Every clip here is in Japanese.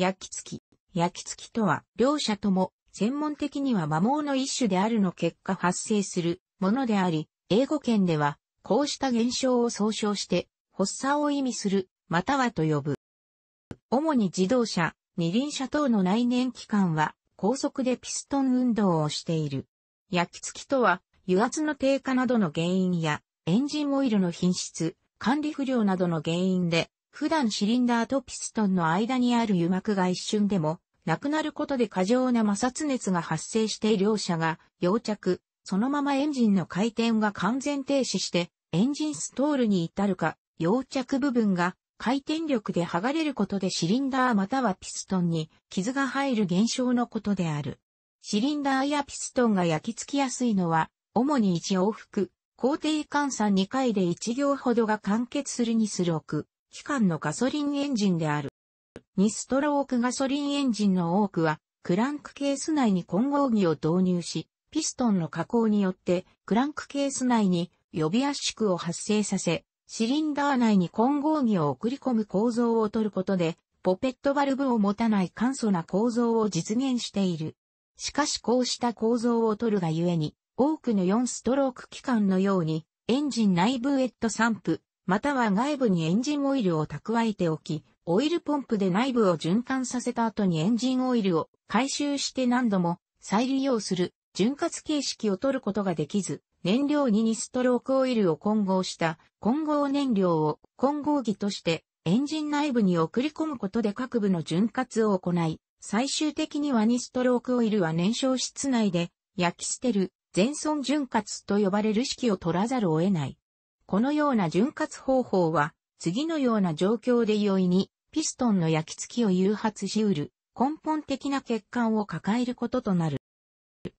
焼き付き。焼き付きとは、両者とも、専門的には摩耗の一種であるの結果発生するものであり、英語圏では、こうした現象を総称して、発作を意味する、またはと呼ぶ。主に自動車、二輪車等の内燃機関は、高速でピストン運動をしている。焼き付きとは、油圧の低下などの原因や、エンジンオイルの品質、管理不良などの原因で、普段シリンダーとピストンの間にある油膜が一瞬でも、なくなることで過剰な摩擦熱が発生して両者が溶着、そのままエンジンの回転が完全停止して、エンジンストールに至るか、溶着部分が回転力で剥がれることでシリンダーまたはピストンに傷が入る現象のことである。シリンダーやピストンが焼き付きやすいのは、主に1往復、工程換算2回で1行ほどが完結するにする6。機関のガソリンエンジンである。2ストロークガソリンエンジンの多くは、クランクケース内に混合儀を導入し、ピストンの加工によって、クランクケース内に予備圧縮を発生させ、シリンダー内に混合儀を送り込む構造を取ることで、ポペットバルブを持たない簡素な構造を実現している。しかしこうした構造を取るがゆえに、多くの4ストローク機関のように、エンジン内部ウェット散布、または外部にエンジンオイルを蓄えておき、オイルポンプで内部を循環させた後にエンジンオイルを回収して何度も再利用する潤滑形式を取ることができず、燃料に2ストロークオイルを混合した混合燃料を混合儀としてエンジン内部に送り込むことで各部の潤滑を行い、最終的には2ストロークオイルは燃焼室内で焼き捨てる全損潤滑と呼ばれる式を取らざるを得ない。このような潤滑方法は、次のような状況で容易に、ピストンの焼き付きを誘発しうる、根本的な欠陥を抱えることとなる。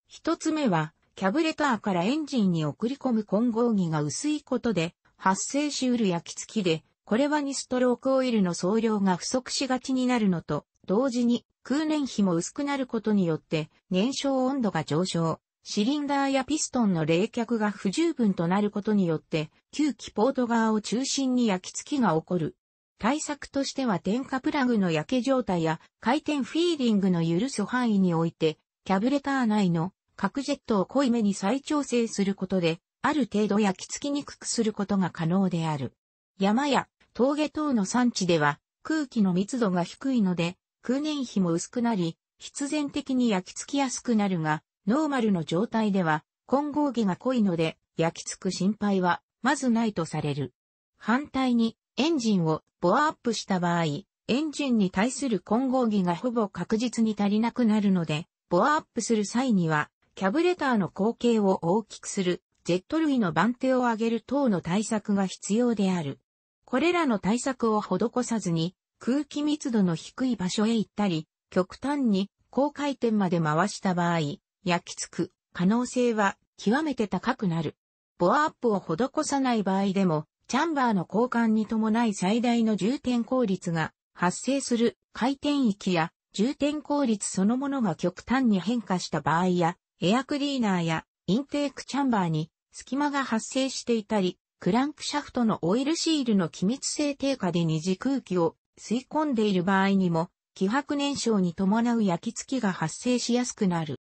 一つ目は、キャブレターからエンジンに送り込む混合儀が薄いことで、発生しうる焼き付きで、これは2ストロークオイルの総量が不足しがちになるのと、同時に空燃費も薄くなることによって、燃焼温度が上昇。シリンダーやピストンの冷却が不十分となることによって、吸気ポート側を中心に焼き付きが起こる。対策としては点火プラグの焼け状態や回転フィーリングの許す範囲において、キャブレター内の核ジェットを濃いめに再調整することで、ある程度焼き付きにくくすることが可能である。山や峠等の産地では空気の密度が低いので、空燃費も薄くなり、必然的に焼き付きやすくなるが、ノーマルの状態では、混合技が濃いので、焼きつく心配は、まずないとされる。反対に、エンジンをボアアップした場合、エンジンに対する混合技がほぼ確実に足りなくなるので、ボアアップする際には、キャブレターの口径を大きくする、ジェット類の番手を上げる等の対策が必要である。これらの対策を施さずに、空気密度の低い場所へ行ったり、極端に高回転まで回した場合、焼き付く可能性は極めて高くなる。ボアアップを施さない場合でも、チャンバーの交換に伴い最大の重点効率が発生する回転域や重点効率そのものが極端に変化した場合や、エアクリーナーやインテークチャンバーに隙間が発生していたり、クランクシャフトのオイルシールの気密性低下で二次空気を吸い込んでいる場合にも、気迫燃焼に伴う焼き付きが発生しやすくなる。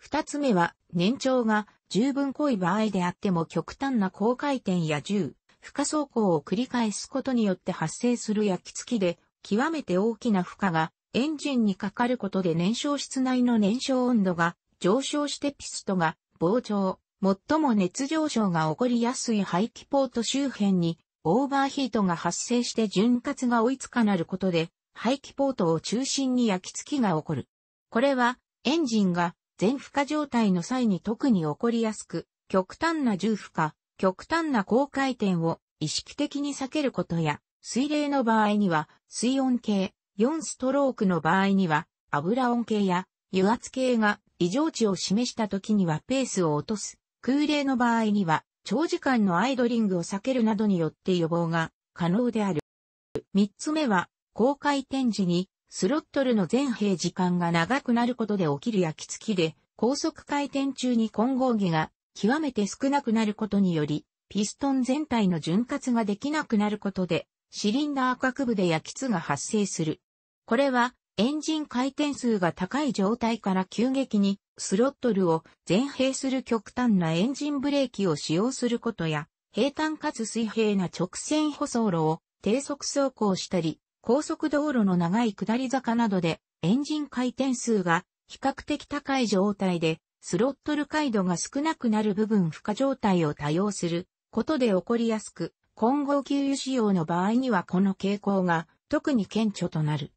二つ目は、年長が十分濃い場合であっても極端な高回転や銃、負荷走行を繰り返すことによって発生する焼き付きで、極めて大きな負荷がエンジンにかかることで燃焼室内の燃焼温度が上昇してピストが膨張、最も熱上昇が起こりやすい排気ポート周辺にオーバーヒートが発生して潤滑が追いつかなることで排気ポートを中心に焼き付きが起こる。これはエンジンが全負荷状態の際に特に起こりやすく、極端な重負荷、極端な高回転を意識的に避けることや、水冷の場合には、水温計、4ストロークの場合には、油温計や油圧計が異常値を示した時にはペースを落とす、空冷の場合には、長時間のアイドリングを避けるなどによって予防が可能である。3つ目は、高回転時にスロットルの全閉時間が長くなることで起きる焼き付きで、高速回転中に混合儀が極めて少なくなることにより、ピストン全体の潤滑ができなくなることで、シリンダー各部で焼きつが発生する。これは、エンジン回転数が高い状態から急激にスロットルを前閉する極端なエンジンブレーキを使用することや、平坦かつ水平な直線舗装路を低速走行したり、高速道路の長い下り坂などでエンジン回転数が比較的高い状態でスロットル回路が少なくなる部分負荷状態を多用することで起こりやすく、混合給油仕様の場合にはこの傾向が特に顕著となる。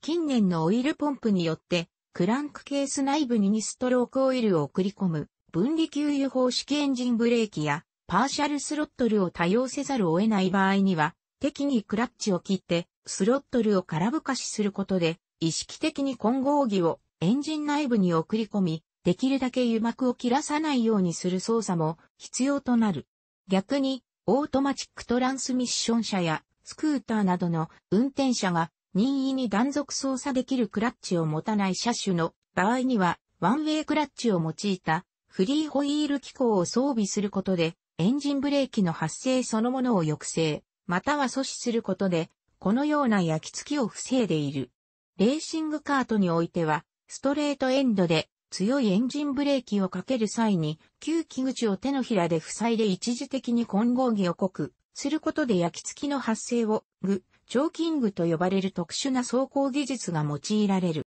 近年のオイルポンプによってクランクケース内部に2ストロークオイルを送り込む分離給油方式エンジンブレーキやパーシャルスロットルを多用せざるを得ない場合には適宜クラッチを切ってスロットルを空ぶかしすることで、意識的に混合儀をエンジン内部に送り込み、できるだけ油膜を切らさないようにする操作も必要となる。逆に、オートマチックトランスミッション車やスクーターなどの運転者が任意に断続操作できるクラッチを持たない車種の場合には、ワンウェイクラッチを用いたフリーホイール機構を装備することで、エンジンブレーキの発生そのものを抑制、または阻止することで、このような焼き付きを防いでいる。レーシングカートにおいては、ストレートエンドで強いエンジンブレーキをかける際に、旧気口を手のひらで塞いで一時的に混合儀を濃くすることで焼き付きの発生を、グ、チョーキングと呼ばれる特殊な走行技術が用いられる。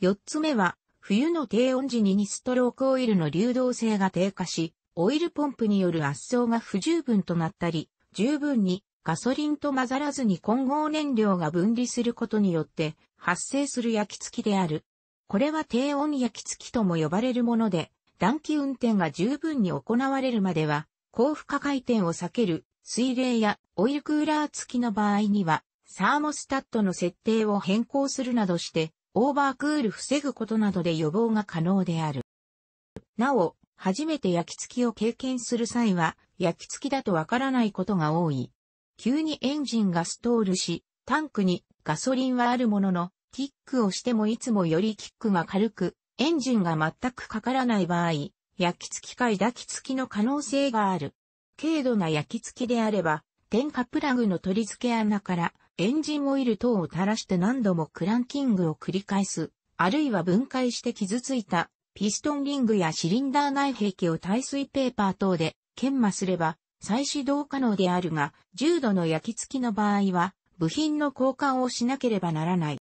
四つ目は、冬の低温時に2ストロークオイルの流動性が低下し、オイルポンプによる圧送が不十分となったり、十分にガソリンと混ざらずに混合燃料が分離することによって発生する焼き付きである。これは低温焼き付きとも呼ばれるもので、暖気運転が十分に行われるまでは、高負荷回転を避ける水冷やオイルクーラー付きの場合には、サーモスタットの設定を変更するなどして、オーバークール防ぐことなどで予防が可能である。なお、初めて焼き付きを経験する際は、焼き付きだとわからないことが多い。急にエンジンがストールし、タンクにガソリンはあるものの、キックをしてもいつもよりキックが軽く、エンジンが全くかからない場合、焼き付きか抱き付きの可能性がある。軽度な焼き付きであれば、点火プラグの取り付け穴からエンジンオイル等を垂らして何度もクランキングを繰り返す、あるいは分解して傷ついたピストンリングやシリンダー内壁を耐水ペーパー等で研磨すれば再始動可能であるが、重度の焼き付きの場合は、部品の交換をしなければならない。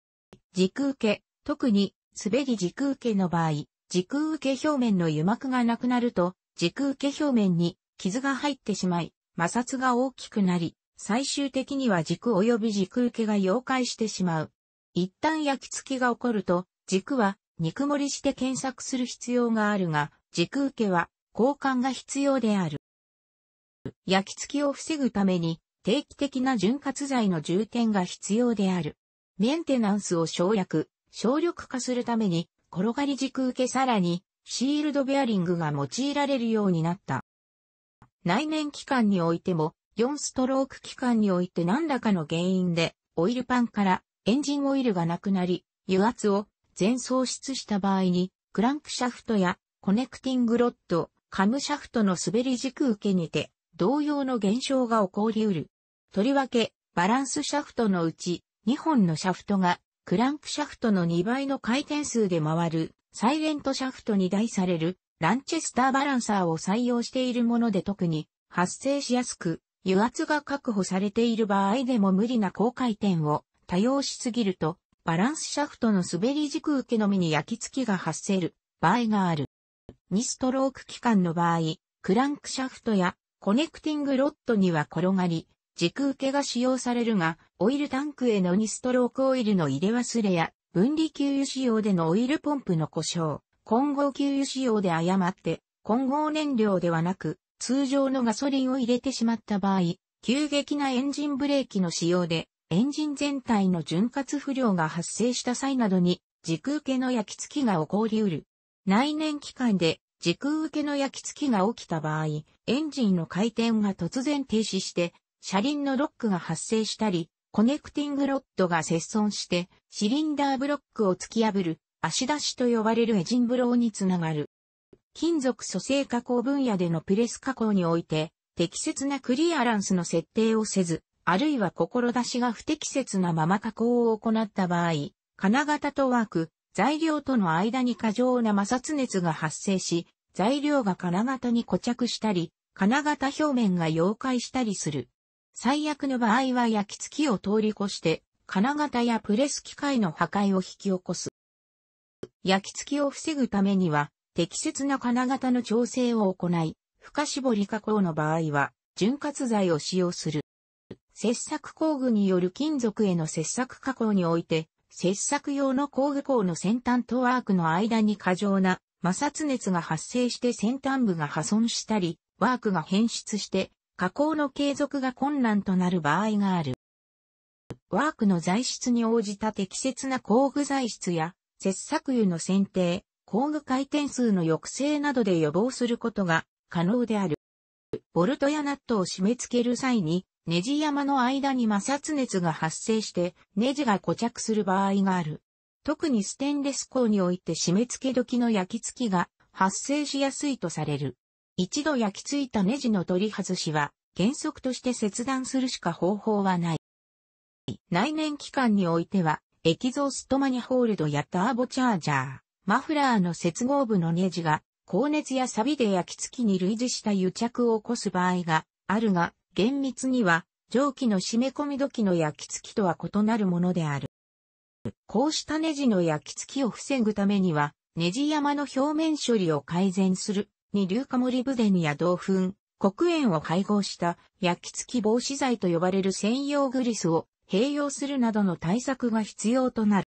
軸受け、特に、滑り軸受けの場合、軸受け表面の油膜がなくなると、軸受け表面に傷が入ってしまい、摩擦が大きくなり、最終的には軸及び軸受けが溶解してしまう。一旦焼き付きが起こると、軸は肉盛りして検索する必要があるが、軸受けは交換が必要である。焼き付きを防ぐために定期的な潤滑剤の充填が必要である。メンテナンスを省略、省力化するために転がり軸受けさらにシールドベアリングが用いられるようになった。内燃機関においても4ストローク機関において何らかの原因でオイルパンからエンジンオイルがなくなり油圧を全喪失した場合にクランクシャフトやコネクティングロッド、カムシャフトの滑り軸受けにて同様の現象が起こり得る。とりわけ、バランスシャフトのうち、2本のシャフトが、クランクシャフトの2倍の回転数で回る、サイレントシャフトに代される、ランチェスターバランサーを採用しているもので特に、発生しやすく、油圧が確保されている場合でも無理な高回転を多用しすぎると、バランスシャフトの滑り軸受けのみに焼き付きが発生る場合がある。2ストローク期間の場合、クランクシャフトやコネクティングロッドには転がり、軸受けが使用されるが、オイルタンクへの2ストロークオイルの入れ忘れや、分離給油仕様でのオイルポンプの故障、混合給油仕様で誤って、混合燃料ではなく、通常のガソリンを入れてしまった場合、急激なエンジンブレーキの使用で、エンジン全体の潤滑不良が発生した際などに、軸受けの焼き付きが起こり得る。内燃機関で時空受けの焼き付きが起きた場合、エンジンの回転が突然停止して、車輪のロックが発生したり、コネクティングロッドが接損して、シリンダーブロックを突き破る、足出しと呼ばれるエジンブローにつながる。金属組成加工分野でのプレス加工において、適切なクリアランスの設定をせず、あるいは志が不適切なまま加工を行った場合、金型とワーク、材料との間に過剰な摩擦熱が発生し、材料が金型に固着したり、金型表面が溶解したりする。最悪の場合は焼き付きを通り越して、金型やプレス機械の破壊を引き起こす。焼き付きを防ぐためには、適切な金型の調整を行い、不可絞り加工の場合は、潤滑剤を使用する。切削工具による金属への切削加工において、切削用の工具工の先端とワークの間に過剰な摩擦熱が発生して先端部が破損したり、ワークが変質して加工の継続が困難となる場合がある。ワークの材質に応じた適切な工具材質や切削油の選定、工具回転数の抑制などで予防することが可能である。ボルトやナットを締め付ける際にネジ山の間に摩擦熱が発生してネジが固着する場合がある。特にステンレス鋼において締め付け時の焼き付きが発生しやすいとされる。一度焼き付いたネジの取り外しは原則として切断するしか方法はない。内燃機関においてはエキゾーストマニホールドやターボチャージャー、マフラーの接合部のネジが高熱や錆で焼き付きに類似した癒着を起こす場合があるが、厳密には、蒸気の締め込み時の焼き付きとは異なるものである。こうしたネジの焼き付きを防ぐためには、ネジ山の表面処理を改善する、に硫化モリブデニや銅粉、黒煙を配合した焼き付き防止剤と呼ばれる専用グリスを併用するなどの対策が必要となる。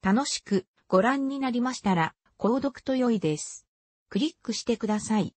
楽しくご覧になりましたら、購読と良いです。クリックしてください。